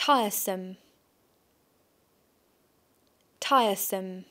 tiresome tiresome